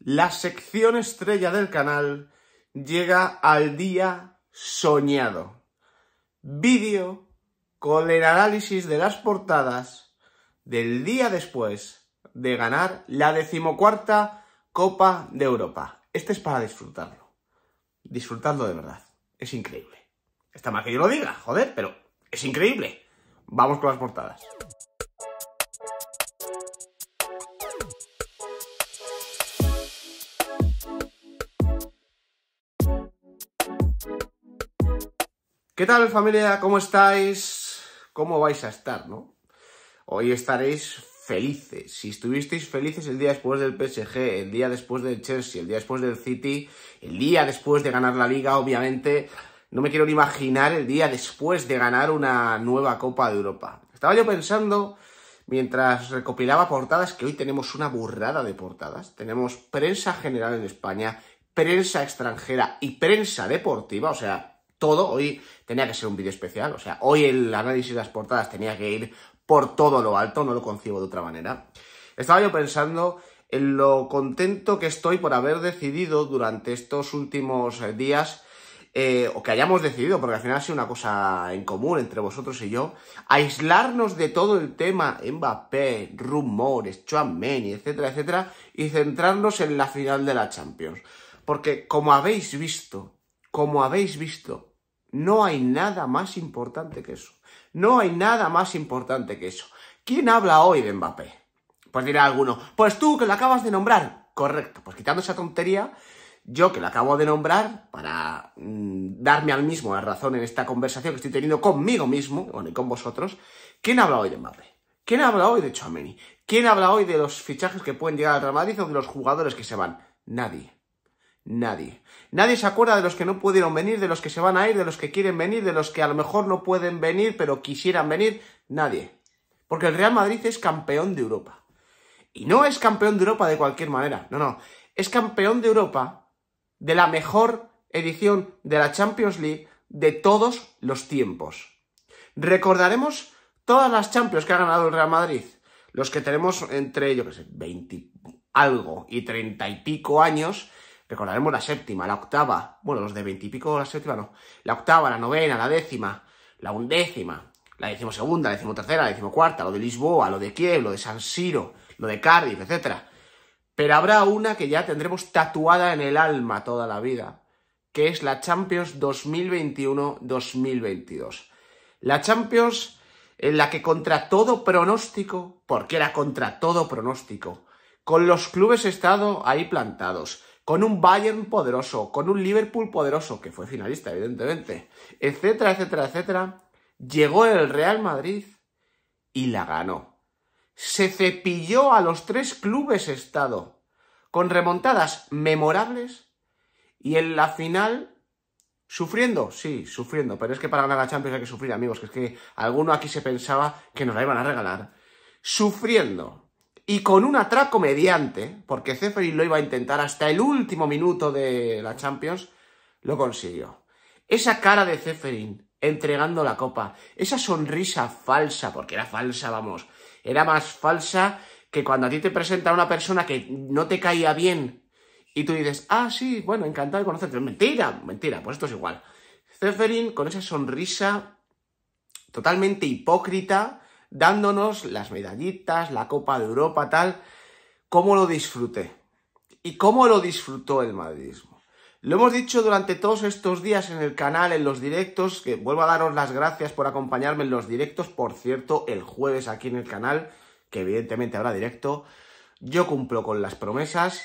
la sección estrella del canal llega al día soñado. Vídeo con el análisis de las portadas del día después de ganar la decimocuarta Copa de Europa. Este es para disfrutarlo. Disfrutarlo de verdad. Es increíble. Está mal que yo lo diga, joder, pero es increíble. Vamos con las portadas. ¿Qué tal familia? ¿Cómo estáis? ¿Cómo vais a estar, no? Hoy estaréis felices. Si estuvisteis felices el día después del PSG, el día después del Chelsea, el día después del City, el día después de ganar la liga, obviamente, no me quiero ni imaginar el día después de ganar una nueva Copa de Europa. Estaba yo pensando, mientras recopilaba portadas, que hoy tenemos una burrada de portadas. Tenemos prensa general en España, prensa extranjera y prensa deportiva, o sea, todo. Hoy tenía que ser un vídeo especial, o sea, hoy el análisis de las portadas tenía que ir por todo lo alto, no lo concibo de otra manera. Estaba yo pensando en lo contento que estoy por haber decidido durante estos últimos eh, días, eh, o que hayamos decidido, porque al final ha sido una cosa en común entre vosotros y yo, aislarnos de todo el tema Mbappé, rumores, Chouameni, etcétera, etcétera, y centrarnos en la final de la Champions. Porque como habéis visto, como habéis visto, no hay nada más importante que eso. No hay nada más importante que eso. ¿Quién habla hoy de Mbappé? Pues dirá alguno, pues tú que lo acabas de nombrar. Correcto, pues quitando esa tontería, yo que lo acabo de nombrar, para mm, darme al mismo la razón en esta conversación que estoy teniendo conmigo mismo, bueno, y con vosotros, ¿quién habla hoy de Mbappé? ¿Quién habla hoy de Chouameni? ¿Quién habla hoy de los fichajes que pueden llegar al Real Madrid o de los jugadores que se van? Nadie. Nadie. Nadie se acuerda de los que no pudieron venir, de los que se van a ir, de los que quieren venir, de los que a lo mejor no pueden venir, pero quisieran venir. Nadie. Porque el Real Madrid es campeón de Europa. Y no es campeón de Europa de cualquier manera. No, no. Es campeón de Europa de la mejor edición de la Champions League de todos los tiempos. Recordaremos todas las Champions que ha ganado el Real Madrid. Los que tenemos entre, yo qué sé, 20 algo y treinta y pico años Recordaremos la séptima, la octava, bueno, los de veintipico, la séptima no. La octava, la novena, la décima, la undécima, la decimosegunda, la decimotercera, la decimocuarta, lo de Lisboa, lo de Kiev, lo de San Siro, lo de Cardiff, etc. Pero habrá una que ya tendremos tatuada en el alma toda la vida, que es la Champions 2021-2022. La Champions en la que contra todo pronóstico, porque era contra todo pronóstico, con los clubes estado ahí plantados, con un Bayern poderoso, con un Liverpool poderoso, que fue finalista, evidentemente, etcétera, etcétera, etcétera, llegó el Real Madrid y la ganó. Se cepilló a los tres clubes estado, con remontadas memorables, y en la final ¿Sufriendo? Sí, sufriendo. Pero es que para ganar la Champions hay que sufrir, amigos. Que es que alguno aquí se pensaba que nos la iban a regalar. Sufriendo y con un atraco mediante, porque Zeferin lo iba a intentar hasta el último minuto de la Champions, lo consiguió. Esa cara de Zeferin entregando la copa, esa sonrisa falsa, porque era falsa, vamos, era más falsa que cuando a ti te presenta una persona que no te caía bien y tú dices, ah, sí, bueno, encantado de conocerte. Mentira, mentira, pues esto es igual. Zeferin con esa sonrisa totalmente hipócrita, dándonos las medallitas, la Copa de Europa, tal, cómo lo disfruté y cómo lo disfrutó el madridismo. Lo hemos dicho durante todos estos días en el canal, en los directos, que vuelvo a daros las gracias por acompañarme en los directos, por cierto, el jueves aquí en el canal, que evidentemente habrá directo. Yo cumplo con las promesas,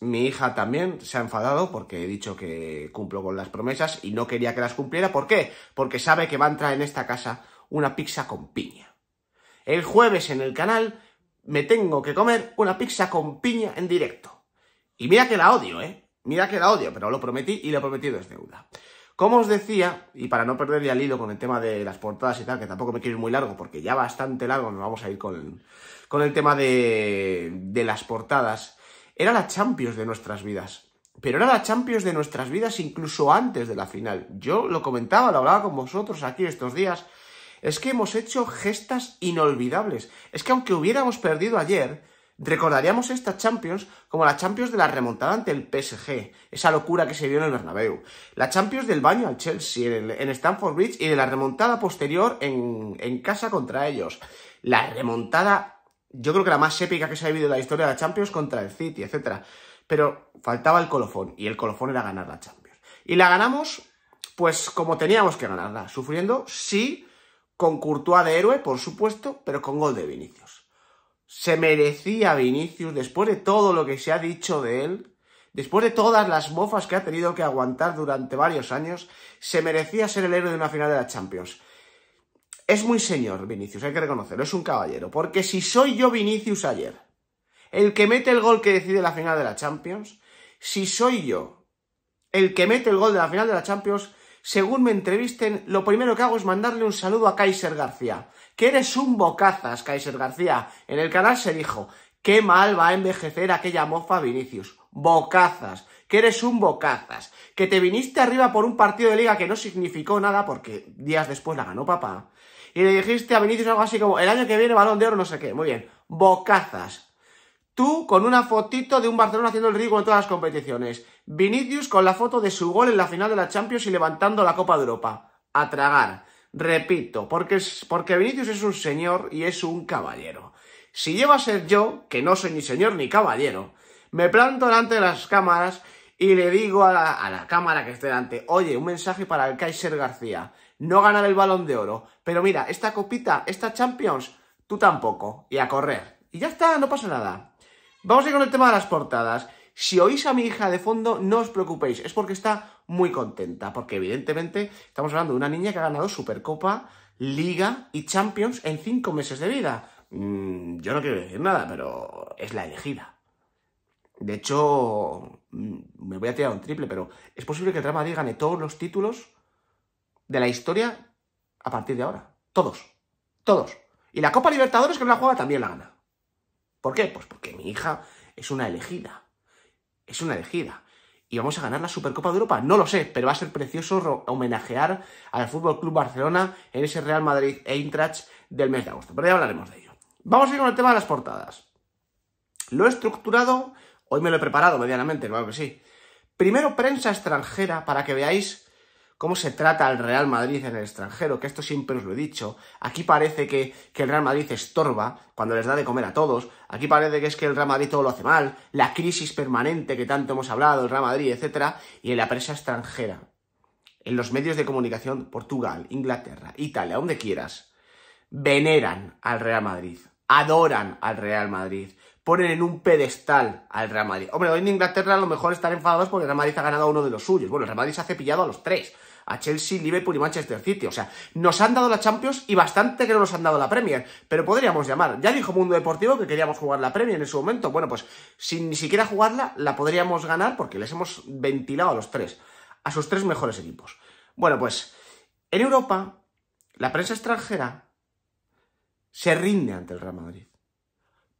mi hija también se ha enfadado porque he dicho que cumplo con las promesas y no quería que las cumpliera. ¿Por qué? Porque sabe que va a entrar en esta casa una pizza con piña. El jueves en el canal me tengo que comer una pizza con piña en directo. Y mira que la odio, ¿eh? Mira que la odio, pero lo prometí y lo prometido es deuda. Como os decía, y para no perder ya el hilo con el tema de las portadas y tal, que tampoco me quiero ir muy largo porque ya bastante largo nos vamos a ir con, con el tema de, de las portadas, era la Champions de nuestras vidas. Pero era la Champions de nuestras vidas incluso antes de la final. Yo lo comentaba, lo hablaba con vosotros aquí estos días, es que hemos hecho gestas inolvidables. Es que aunque hubiéramos perdido ayer, recordaríamos esta Champions como la Champions de la remontada ante el PSG, esa locura que se vio en el Bernabéu, la Champions del baño al Chelsea en, Stamford Bridge y de la remontada posterior en, en casa contra ellos, la remontada, yo creo que la más épica que se ha vivido en la historia de la Champions contra el City, etc. Pero faltaba el colofón, y el colofón era ganar la Champions. Y la ganamos, pues como teníamos que ganarla, sufriendo, sí, con Courtois de héroe, por supuesto, pero con gol de Vinicius. Se merecía Vinicius, después de todo lo que se ha dicho de él, después de todas las mofas que ha tenido que aguantar durante varios años, se merecía ser el héroe de una final de la Champions. Es muy señor Vinicius, hay que reconocerlo, es un caballero, porque si soy yo Vinicius ayer, el que mete el gol que decide la final de la Champions, si soy yo el que mete el gol de la final de la Champions, según me entrevisten, lo primero que hago es mandarle un saludo a Kaiser García. Que eres un bocazas, Kaiser García. En el canal se dijo, qué mal va a envejecer aquella mofa Vinicius. Bocazas. Que eres un bocazas. Que te viniste arriba por un partido de liga que no significó nada porque días después la ganó papá. Y le dijiste a Vinicius algo así como, el año que viene balón de oro no sé qué. Muy bien. Bocazas. Tú con una fotito de un Barcelona haciendo el ridículo en todas las competiciones Vinicius con la foto de su gol en la final de la Champions y levantando la Copa de Europa. A tragar. Repito, porque, Vinicius es un señor y es un caballero. Si lleva a ser yo, que no soy ni señor ni caballero, me planto delante de las cámaras y le digo a la, a la cámara que esté delante, oye, un mensaje para el Kaiser García. No ganar el balón de oro. Pero mira, esta copita, esta Champions, tú tampoco. Y a correr. Y ya está, no pasa nada. Vamos a ir con el tema de las portadas. Si oís a mi hija de fondo, no os preocupéis, es porque está muy contenta, porque evidentemente estamos hablando de una niña que ha ganado Supercopa, Liga y Champions en cinco meses de vida. Mm, yo no quiero decir nada, pero es la elegida. De hecho, mm, me voy a tirar un triple, pero es posible que el Real gane todos los títulos de la historia a partir de ahora. Todos. Todos. Y la Copa Libertadores, que no la juega, también la gana. ¿Por qué? Pues porque mi hija es una elegida es una elegida. ¿Y vamos a ganar la Supercopa de Europa? No lo sé, pero va a ser precioso homenajear al Fútbol Club Barcelona en ese Real Madrid Eintracht del mes de agosto. Pero ya hablaremos de ello. Vamos a ir con el tema de las portadas. Lo he estructurado, hoy me lo he preparado medianamente, claro que sí. Primero prensa extranjera para que veáis cómo se trata al Real Madrid en el extranjero, que esto siempre os lo he dicho. Aquí parece que, el Real Madrid estorba cuando les da de comer a todos. Aquí parece que es que el Real Madrid todo lo hace mal, la crisis permanente que tanto hemos hablado, el Real Madrid, etc. Y en la prensa extranjera, en los medios de comunicación, Portugal, Inglaterra, Italia, donde quieras, veneran al Real Madrid, adoran al Real Madrid, ponen en un pedestal al Real Madrid. Hombre, hoy en Inglaterra a lo mejor están enfadados porque el Real Madrid ha ganado uno de los suyos. Bueno, el Real Madrid se ha cepillado a los tres a Chelsea, Liverpool y Manchester City. O sea, nos han dado la Champions y bastante que no nos han dado la Premier, pero podríamos llamar. Ya dijo Mundo Deportivo que queríamos jugar la Premier en su momento. Bueno, pues sin ni siquiera jugarla, la podríamos ganar porque les hemos ventilado a los tres, a sus tres mejores equipos. Bueno, pues en Europa, la prensa extranjera se rinde ante el Real Madrid.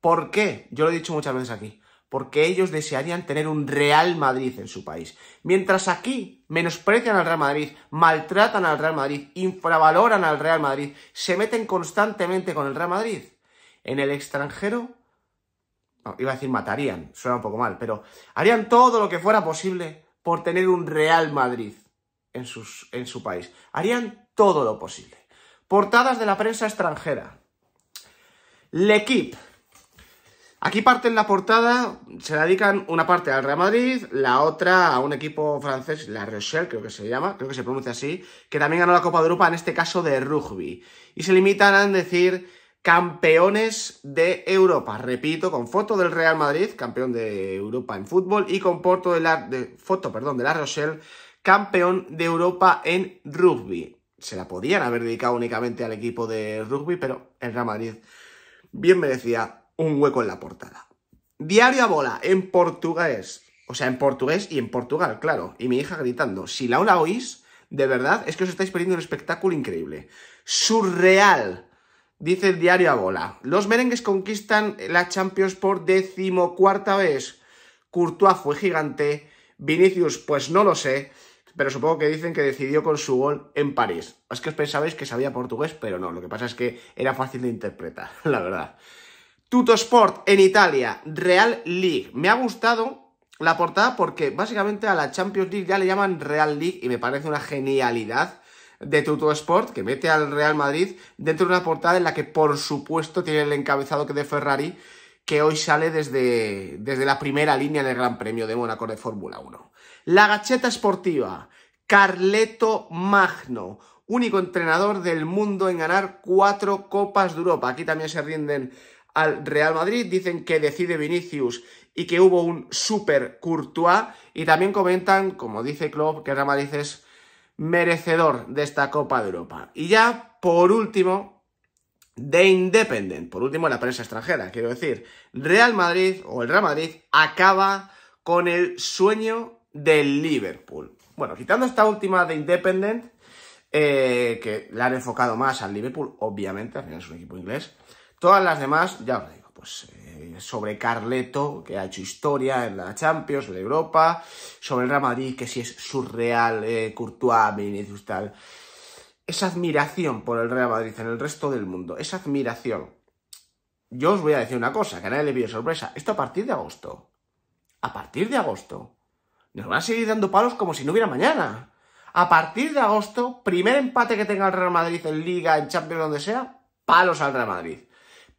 ¿Por qué? Yo lo he dicho muchas veces aquí porque ellos desearían tener un Real Madrid en su país. Mientras aquí menosprecian al Real Madrid, maltratan al Real Madrid, infravaloran al Real Madrid, se meten constantemente con el Real Madrid. En el extranjero, iba a decir matarían, suena un poco mal, pero harían todo lo que fuera posible por tener un Real Madrid en, sus, en su país. Harían todo lo posible. Portadas de la prensa extranjera. L'Equipe Aquí en la portada, se dedican una parte al Real Madrid, la otra a un equipo francés, la Rochelle creo que se llama, creo que se pronuncia así, que también ganó la Copa de Europa, en este caso de rugby. Y se limitan a decir campeones de Europa, repito, con foto del Real Madrid, campeón de Europa en fútbol, y con de la, de, foto perdón, de la Rochelle, campeón de Europa en rugby. Se la podían haber dedicado únicamente al equipo de rugby, pero el Real Madrid bien merecía un hueco en la portada. Diario a bola, en portugués. O sea, en portugués y en Portugal, claro. Y mi hija gritando. Si la oíis oís, de verdad, es que os estáis perdiendo un espectáculo increíble. Surreal, dice el diario a bola. Los merengues conquistan la Champions por decimocuarta vez. Courtois fue gigante. Vinicius, pues no lo sé. Pero supongo que dicen que decidió con su gol en París. Es que os pensabais que sabía portugués, pero no. Lo que pasa es que era fácil de interpretar, la verdad. Sport en Italia, Real League. Me ha gustado la portada porque básicamente a la Champions League ya le llaman Real League y me parece una genialidad de Sport que mete al Real Madrid dentro de una portada en la que por supuesto tiene el encabezado que de Ferrari que hoy sale desde, desde la primera línea en el Gran Premio de Mónaco de Fórmula 1. La Gacheta Esportiva, Carleto Magno, único entrenador del mundo en ganar cuatro Copas de Europa. Aquí también se rinden al Real Madrid. Dicen que decide Vinicius y que hubo un super Courtois. Y también comentan, como dice Klopp, que Real Madrid es merecedor de esta Copa de Europa. Y ya, por último, de Independent. Por último, la prensa extranjera, quiero decir. Real Madrid o el Real Madrid acaba con el sueño del Liverpool. Bueno, quitando esta última de Independent, eh, que la han enfocado más al Liverpool, obviamente, al final es un equipo inglés. Todas las demás, ya os digo, pues eh, sobre Carleto, que ha hecho historia en la Champions, sobre Europa, sobre el Real Madrid, que si es surreal, eh, Courtois, tal. Esa admiración por el Real Madrid en el resto del mundo, esa admiración. Yo os voy a decir una cosa, que a nadie le pide sorpresa. Esto a partir de agosto. A partir de agosto. Nos van a seguir dando palos como si no hubiera mañana. A partir de agosto, primer empate que tenga el Real Madrid en Liga, en Champions, donde sea, palos al Real Madrid.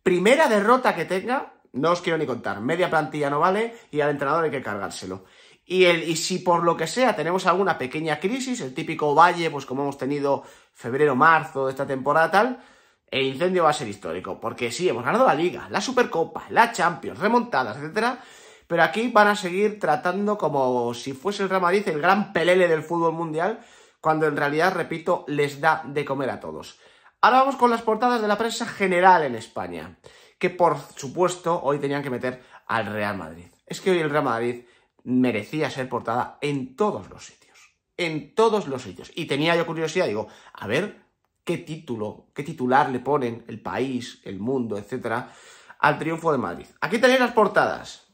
Primera derrota que tenga, no os quiero ni contar. Media plantilla no vale y al entrenador hay que cargárselo. Y, el, y si por lo que sea tenemos alguna pequeña crisis, el típico valle, pues como hemos tenido febrero, marzo de esta temporada tal, el incendio va a ser histórico. Porque sí, hemos ganado la Liga, la Supercopa, la Champions, remontadas, etcétera pero aquí van a seguir tratando como si fuese el Real Madrid el gran pelele del fútbol mundial, cuando en realidad, repito, les da de comer a todos. Ahora vamos con las portadas de la prensa general en España, que por supuesto hoy tenían que meter al Real Madrid. Es que hoy el Real Madrid merecía ser portada en todos los sitios, en todos los sitios. Y tenía yo curiosidad, digo, a ver qué título, qué titular le ponen el país, el mundo, etcétera, al triunfo de Madrid. Aquí tenéis las portadas.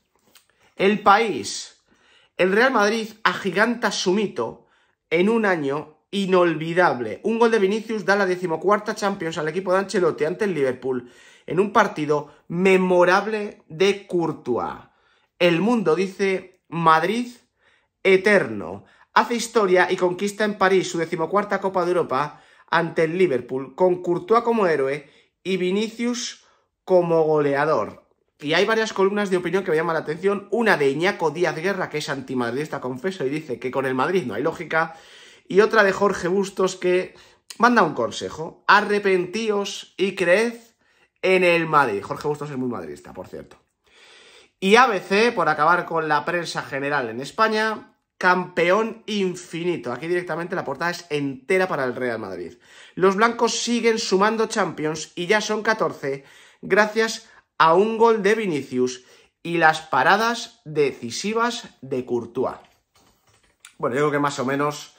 El país. El Real Madrid agiganta su mito en un año inolvidable. Un gol de Vinicius da la decimocuarta Champions al equipo de Ancelotti ante el Liverpool en un partido memorable de Courtois. El mundo dice Madrid eterno. Hace historia y conquista en París su decimocuarta Copa de Europa ante el Liverpool, con Courtois como héroe y Vinicius como goleador. Y hay varias columnas de opinión que me llaman la atención. Una de Iñaco Díaz Guerra, que es antimadridista, confeso, y dice que con el Madrid no hay lógica. Y otra de Jorge Bustos que manda un consejo. Arrepentíos y creed en el Madrid. Jorge Bustos es muy madridista, por cierto. Y ABC, por acabar con la prensa general en España, campeón infinito. Aquí directamente la portada es entera para el Real Madrid. Los blancos siguen sumando Champions y ya son 14 gracias a un gol de Vinicius y las paradas decisivas de Courtois. Bueno, yo creo que más o menos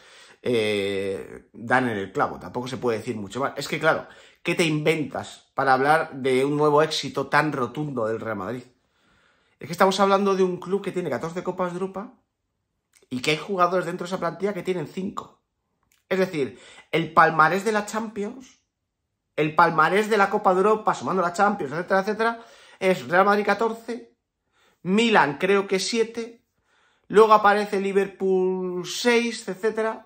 eh, dan en el clavo. Tampoco se puede decir mucho más. Es que, claro, ¿qué te inventas para hablar de un nuevo éxito tan rotundo del Real Madrid? Es que estamos hablando de un club que tiene 14 Copas de Europa y que hay jugadores dentro de esa plantilla que tienen 5. Es decir, el palmarés de la Champions, el palmarés de la Copa de Europa, sumando la Champions, etcétera, etcétera, es Real Madrid 14, Milan creo que 7, luego aparece Liverpool 6, etcétera.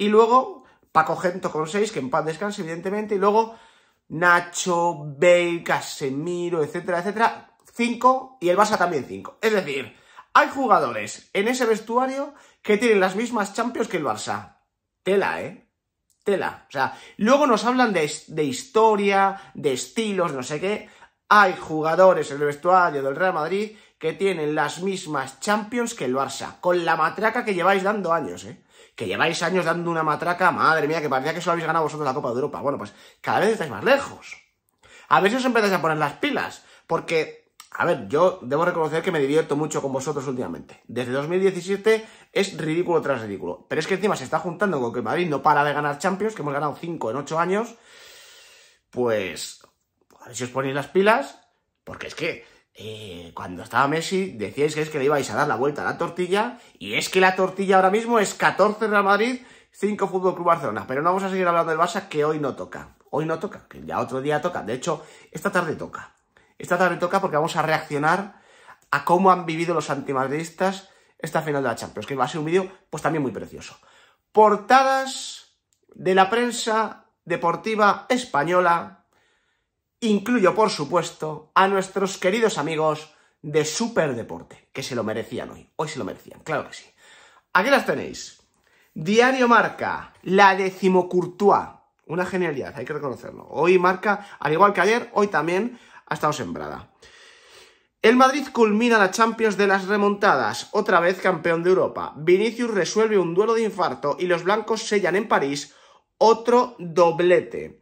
Y luego Paco Gento con 6, que en paz descanse, evidentemente. Y luego Nacho, Bale, Casemiro, etcétera, etcétera. 5 y el Barça también 5. Es decir, hay jugadores en ese vestuario que tienen las mismas Champions que el Barça. Tela, ¿eh? Tela. O sea, luego nos hablan de, historia, de estilos, no sé qué. Hay jugadores en el vestuario del Real Madrid que tienen las mismas Champions que el Barça, con la matraca que lleváis dando años, ¿eh? que lleváis años dando una matraca, madre mía, que parecía que solo habéis ganado vosotros la Copa de Europa. Bueno, pues cada vez estáis más lejos. A ver si os empezáis a poner las pilas, porque, a ver, yo debo reconocer que me divierto mucho con vosotros últimamente. Desde 2017 es ridículo tras ridículo. Pero es que encima se está juntando con que Madrid no para de ganar Champions, que hemos ganado 5 en 8 años. Pues, a ver si os ponéis las pilas, porque es que eh, cuando estaba Messi, decíais que es que le ibais a dar la vuelta a la tortilla, y es que la tortilla ahora mismo es 14 Real Madrid, 5 Fútbol Club Barcelona. Pero no vamos a seguir hablando del Barça, que hoy no toca. Hoy no toca, que ya otro día toca. De hecho, esta tarde toca. Esta tarde toca porque vamos a reaccionar a cómo han vivido los antimadridistas esta final de la Champions, que va a ser un vídeo, pues también muy precioso. Portadas de la prensa deportiva española Incluyo, por supuesto, a nuestros queridos amigos de Superdeporte, que se lo merecían hoy. Hoy se lo merecían, claro que sí. Aquí las tenéis. Diario Marca, la decimocurtua. Una genialidad, hay que reconocerlo. Hoy Marca, al igual que ayer, hoy también ha estado sembrada. El Madrid culmina la Champions de las remontadas, otra vez campeón de Europa. Vinicius resuelve un duelo de infarto y los blancos sellan en París otro doblete.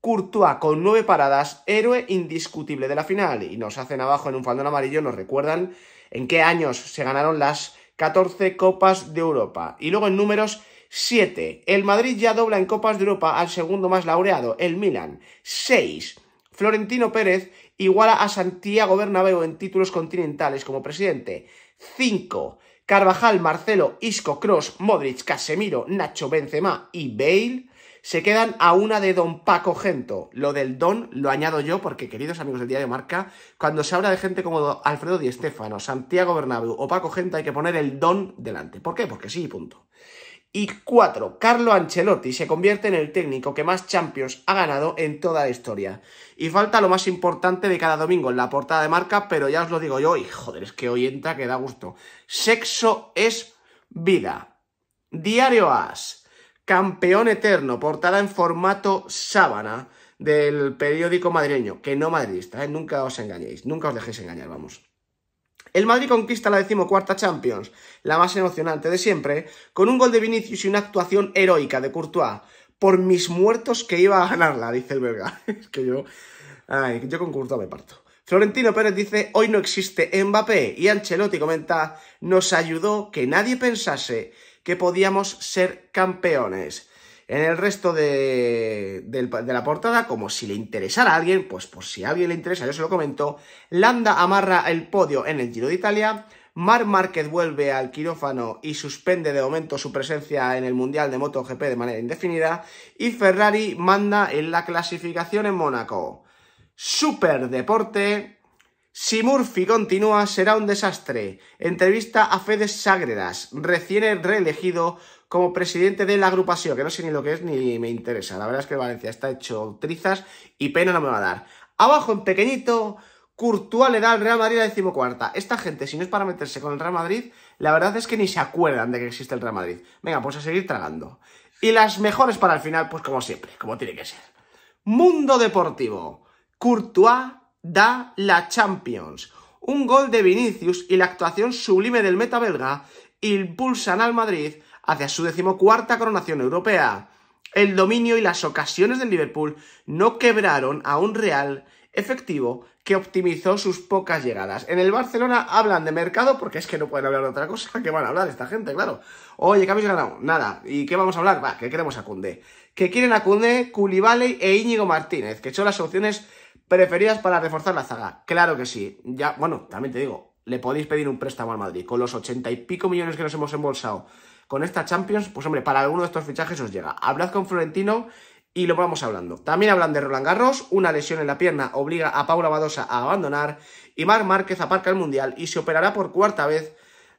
Courtois con nueve paradas, héroe indiscutible de la final. Y nos hacen abajo en un faldón amarillo, nos recuerdan en qué años se ganaron las 14 Copas de Europa. Y luego en números 7. El Madrid ya dobla en Copas de Europa al segundo más laureado, el Milan. 6. Florentino Pérez iguala a Santiago Bernabéu en títulos continentales como presidente. 5. Carvajal, Marcelo, Isco, Cross, Modric, Casemiro, Nacho Benzema y Bale se quedan a una de Don Paco Gento. Lo del Don lo añado yo porque, queridos amigos del diario Marca, cuando se habla de gente como Alfredo Di Stéfano, Santiago Bernabéu o Paco Gento hay que poner el Don delante. ¿Por qué? Porque sí, punto. Y cuatro. Carlo Ancelotti se convierte en el técnico que más Champions ha ganado en toda la historia. Y falta lo más importante de cada domingo en la portada de marca, pero ya os lo digo yo, hijo joder, es que hoy entra que da gusto. Sexo es vida. Diario As. Campeón Eterno, portada en formato sábana del periódico madrileño, que no madridista, ¿eh? nunca os engañéis, nunca os dejéis engañar, vamos. El Madrid conquista la decimocuarta Champions, la más emocionante de siempre, con un gol de Vinicius y una actuación heroica de Courtois. Por mis muertos que iba a ganarla, dice el belga. es que yo... Ay, yo con Courtois me parto. Florentino Pérez dice, hoy no existe Mbappé. Y Ancelotti comenta, nos ayudó que nadie pensase que podíamos ser campeones. En el resto de, la portada, como si le interesara a alguien, pues por si a alguien le interesa, yo se lo comento, Landa amarra el podio en el Giro de Italia, Mar Márquez vuelve al quirófano y suspende de momento su presencia en el Mundial de MotoGP de manera indefinida, y Ferrari manda en la clasificación en Mónaco. Super deporte, si Murphy continúa, será un desastre. Entrevista a Fede Sagredas, recién reelegido como presidente de la agrupación, que no sé ni lo que es ni me interesa. La verdad es que Valencia está hecho trizas y pena no me va a dar. Abajo en pequeñito, Courtois le da al Real Madrid la decimocuarta. Esta gente, si no es para meterse con el Real Madrid, la verdad es que ni se acuerdan de que existe el Real Madrid. Venga, pues a seguir tragando. Y las mejores para el final, pues como siempre, como tiene que ser. Mundo Deportivo. Courtois da la Champions. Un gol de Vinicius y la actuación sublime del meta belga impulsan al Madrid hacia su decimocuarta coronación europea. El dominio y las ocasiones del Liverpool no quebraron a un Real efectivo que optimizó sus pocas llegadas. En el Barcelona hablan de mercado porque es que no pueden hablar de otra cosa. que van a hablar esta gente, claro? Oye, ¿qué habéis ganado? Nada. ¿Y qué vamos a hablar? Va, que queremos a Cundé. Que quieren a Cundé, Culivale e Íñigo Martínez, que son las opciones ¿Preferidas para reforzar la zaga? Claro que sí. Ya, bueno, también te digo, le podéis pedir un préstamo al Madrid. Con los ochenta y pico millones que nos hemos embolsado con esta Champions, pues hombre, para alguno de estos fichajes os llega. Hablad con Florentino y lo vamos hablando. También hablan de Roland Garros, una lesión en la pierna obliga a Paula Badosa a abandonar y Marc Márquez aparca el Mundial y se operará por cuarta vez,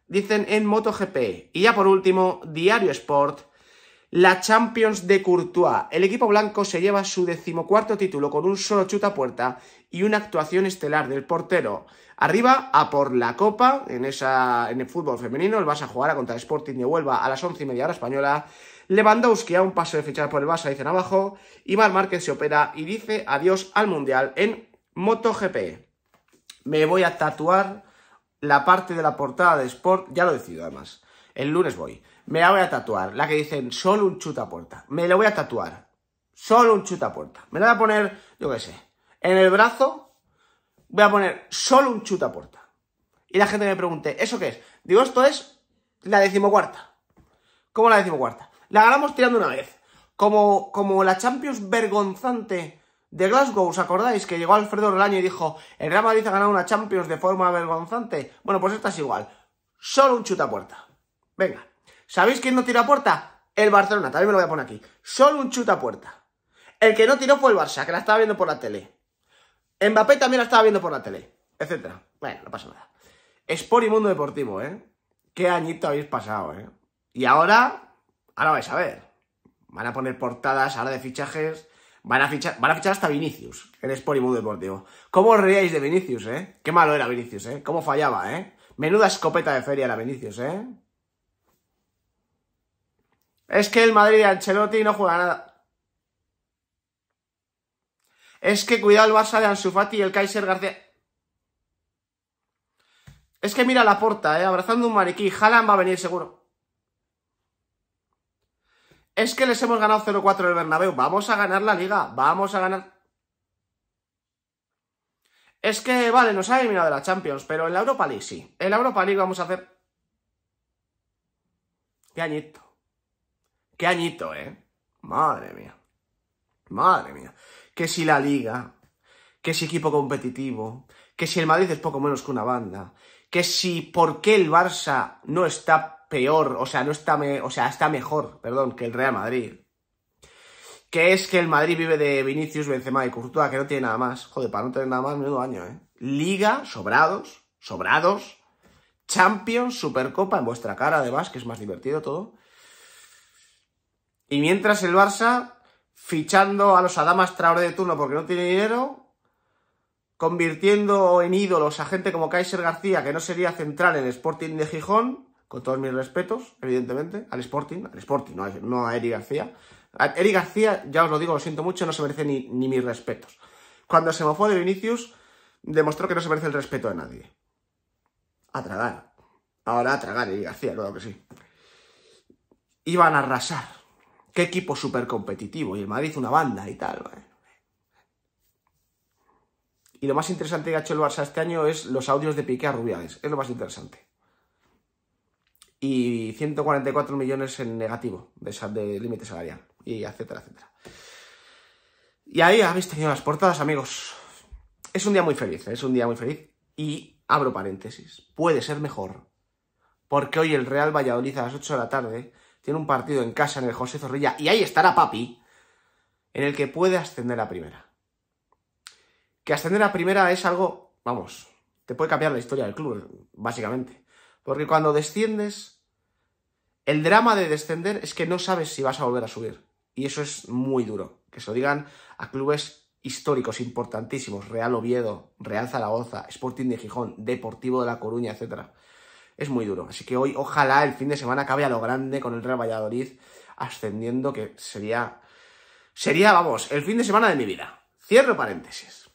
dicen en MotoGP. Y ya por último, Diario Sport la Champions de Courtois. El equipo blanco se lleva su decimocuarto título con un solo chuta puerta y una actuación estelar del portero. Arriba a por la Copa, en, esa, en el fútbol femenino, el Barça jugará contra el Sporting de Huelva a las once y media hora española. Lewandowski a un paso de fichar por el Barça, dicen abajo. Y Mar Márquez se opera y dice adiós al Mundial en MotoGP. Me voy a tatuar la parte de la portada de Sport, ya lo decido además. El lunes voy. Me la voy a tatuar. La que dicen solo un puerta. Me la voy a tatuar. Solo un puerta. Me la voy a poner, yo qué sé. En el brazo voy a poner solo un puerta. Y la gente me pregunte, ¿eso qué es? Digo, esto es la decimocuarta. ¿Cómo la decimocuarta? La ganamos tirando una vez. Como, como la Champions vergonzante de Glasgow, ¿os acordáis? Que llegó Alfredo Relaño y dijo, el Real Madrid ha ganado una Champions de forma vergonzante. Bueno, pues esta es igual. Solo un puerta. Venga. ¿Sabéis quién no tira a puerta? El Barcelona, también me lo voy a poner aquí. Solo un chuta puerta. El que no tiró fue el Barça, que la estaba viendo por la tele. Mbappé también la estaba viendo por la tele, etcétera. Bueno, no pasa nada. Sport y Mundo Deportivo, ¿eh? Qué añito habéis pasado, ¿eh? Y ahora, ahora vais a ver. Van a poner portadas ahora de fichajes. Van a, fichar, van a fichar hasta Vinicius el Sport y Mundo Deportivo. ¿Cómo os reíais de Vinicius, eh? Qué malo era Vinicius, eh. Cómo fallaba, eh. Menuda escopeta de feria era Vinicius, eh. Es que el Madrid de Ancelotti no juega nada. Es que cuidado el Barça de Ansu Fati y el Kaiser García. Es que mira la puerta, eh, abrazando un maniquí. Haaland va a venir seguro. Es que les hemos ganado 0-4 el Bernabéu. Vamos a ganar la Liga. Vamos a ganar. Es que, vale, nos ha eliminado de la Champions, pero en la Europa League sí. En la Europa League vamos a hacer... Qué añito. Qué añito, ¿eh? Madre mía. Madre mía. Que si la liga, que si equipo competitivo, que si el Madrid es poco menos que una banda, que si por qué el Barça no está peor, o sea, no está, o sea, está mejor, perdón, que el Real Madrid. Que es que el Madrid vive de Vinicius, Benzema y Courtois, que no tiene nada más. Joder, para no tener nada más, medio año, ¿eh? Liga, sobrados, sobrados. Champions, Supercopa en vuestra cara, además, que es más divertido todo. Y mientras el Barça, fichando a los Adamas Traoré de turno porque no tiene dinero, convirtiendo en ídolos a gente como Kaiser García, que no sería central en el Sporting de Gijón, con todos mis respetos, evidentemente, al Sporting, al Sporting, no a, Eri García. A Eric García, ya os lo digo, lo siento mucho, no se merece ni, ni mis respetos. Cuando se mofó de Vinicius, demostró que no se merece el respeto de nadie. A tragar. Ahora a tragar, Eric García, claro que sí. Iban a arrasar qué equipo súper competitivo. Y el Madrid una banda y tal. Y lo más interesante que ha hecho el Barça este año es los audios de Piqué a Rubiales. Es lo más interesante. Y 144 millones en negativo de, de límite salarial. Y etcétera, etcétera. Y ahí habéis tenido las portadas, amigos. Es un día muy feliz, ¿eh? es un día muy feliz. Y abro paréntesis. Puede ser mejor. Porque hoy el Real Valladolid a las 8 de la tarde tiene un partido en casa en el José Zorrilla, y ahí estará Papi, en el que puede ascender a primera. Que ascender a primera es algo, vamos, te puede cambiar la historia del club, básicamente. Porque cuando desciendes, el drama de descender es que no sabes si vas a volver a subir. Y eso es muy duro. Que se lo digan a clubes históricos importantísimos, Real Oviedo, Real Zaragoza, Sporting de Gijón, Deportivo de La Coruña, etcétera es muy duro. Así que hoy, ojalá el fin de semana acabe a lo grande con el Real Valladolid ascendiendo, que sería, sería, vamos, el fin de semana de mi vida. Cierro paréntesis.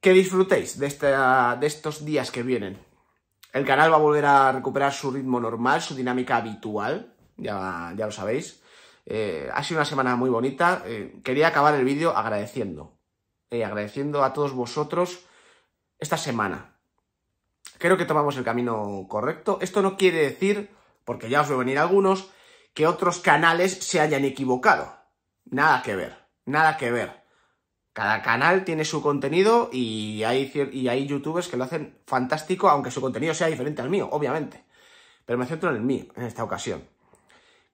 Que disfrutéis de, de estos días que vienen. El canal va a volver a recuperar su ritmo normal, su dinámica habitual, ya, ya lo sabéis. Eh, ha sido una semana muy bonita. Eh, quería acabar el vídeo agradeciendo. Eh, agradeciendo a todos vosotros esta semana. Creo que tomamos el camino correcto. Esto no quiere decir, porque ya os a venir algunos, que otros canales se hayan equivocado. Nada que ver, nada que ver. Cada canal tiene su contenido y hay, y hay youtubers que lo hacen fantástico, aunque su contenido sea diferente al mío, obviamente. Pero me centro en el mío, en esta ocasión.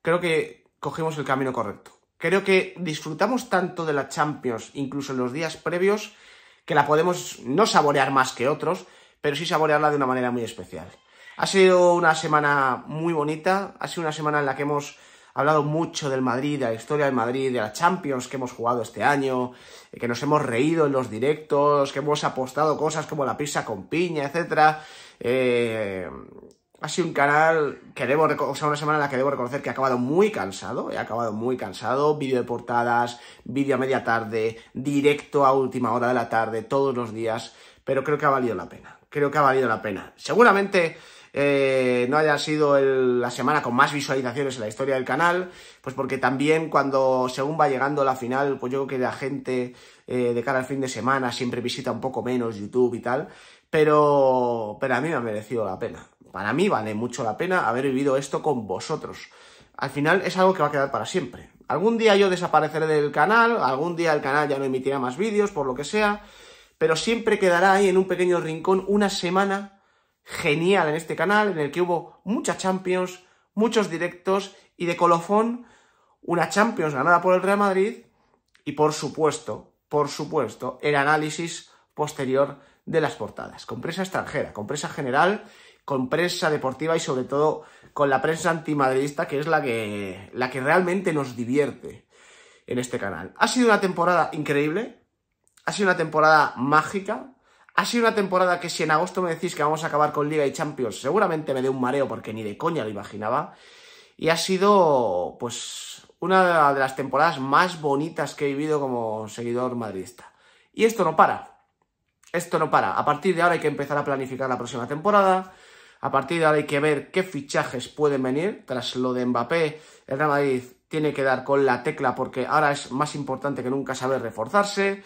Creo que cogimos el camino correcto. Creo que disfrutamos tanto de la Champions, incluso en los días previos, que la podemos no saborear más que otros, pero sí saborearla de una manera muy especial. Ha sido una semana muy bonita, ha sido una semana en la que hemos hablado mucho del Madrid, de la historia del Madrid, de la Champions que hemos jugado este año, eh, que nos hemos reído en los directos, que hemos apostado cosas como la pizza con piña, etc. Eh, ha sido un canal que o sea, una semana en la que debo reconocer que he acabado muy cansado, he acabado muy cansado, vídeo de portadas, vídeo a media tarde, directo a última hora de la tarde, todos los días, pero creo que ha valido la pena creo que ha valido la pena. Seguramente eh, no haya sido la semana con más visualizaciones en la historia del canal, pues porque también cuando según va llegando la final, pues yo creo que la gente eh, de cara al fin de semana siempre visita un poco menos YouTube y tal, pero, pero a mí me ha merecido la pena. Para mí vale mucho la pena haber vivido esto con vosotros. Al final es algo que va a quedar para siempre. Algún día yo desapareceré del canal, algún día el canal ya no emitirá más vídeos, por lo que sea, pero siempre quedará ahí en un pequeño rincón una semana genial en este canal, en el que hubo muchas Champions, muchos directos y de colofón una Champions ganada por el Real Madrid y por supuesto, por supuesto, el análisis posterior de las portadas, con prensa extranjera, con prensa general, con prensa deportiva y sobre todo con la prensa antimadridista que es la que, la que realmente nos divierte en este canal. Ha sido una temporada increíble, ha sido una temporada mágica. Ha sido una temporada que si en agosto me decís que vamos a acabar con Liga y Champions, seguramente me dé un mareo porque ni de coña lo imaginaba. Y ha sido, pues, una de las temporadas más bonitas que he vivido como seguidor madridista. Y esto no para. Esto no para. A partir de ahora hay que empezar a planificar la próxima temporada. A partir de ahora hay que ver qué fichajes pueden venir. Tras lo de Mbappé, el Real Madrid tiene que dar con la tecla porque ahora es más importante que nunca saber reforzarse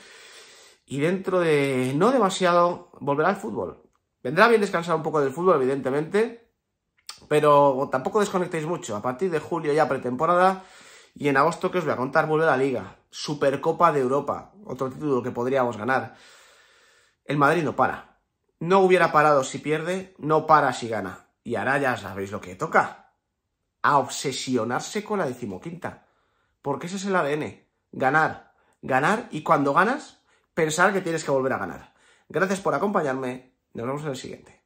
y dentro de no demasiado volverá al fútbol. Vendrá bien descansar un poco del fútbol, evidentemente, pero tampoco desconectéis mucho. A partir de julio ya pretemporada y en agosto que os voy a contar vuelve la liga. Supercopa de Europa, otro título que podríamos ganar. El Madrid no para. No hubiera parado si pierde, no para si gana. Y ahora ya sabéis lo que toca. A obsesionarse con la decimoquinta. Porque ese es el ADN. Ganar, ganar y cuando ganas, pensar que tienes que volver a ganar. Gracias por acompañarme. Nos vemos en el siguiente.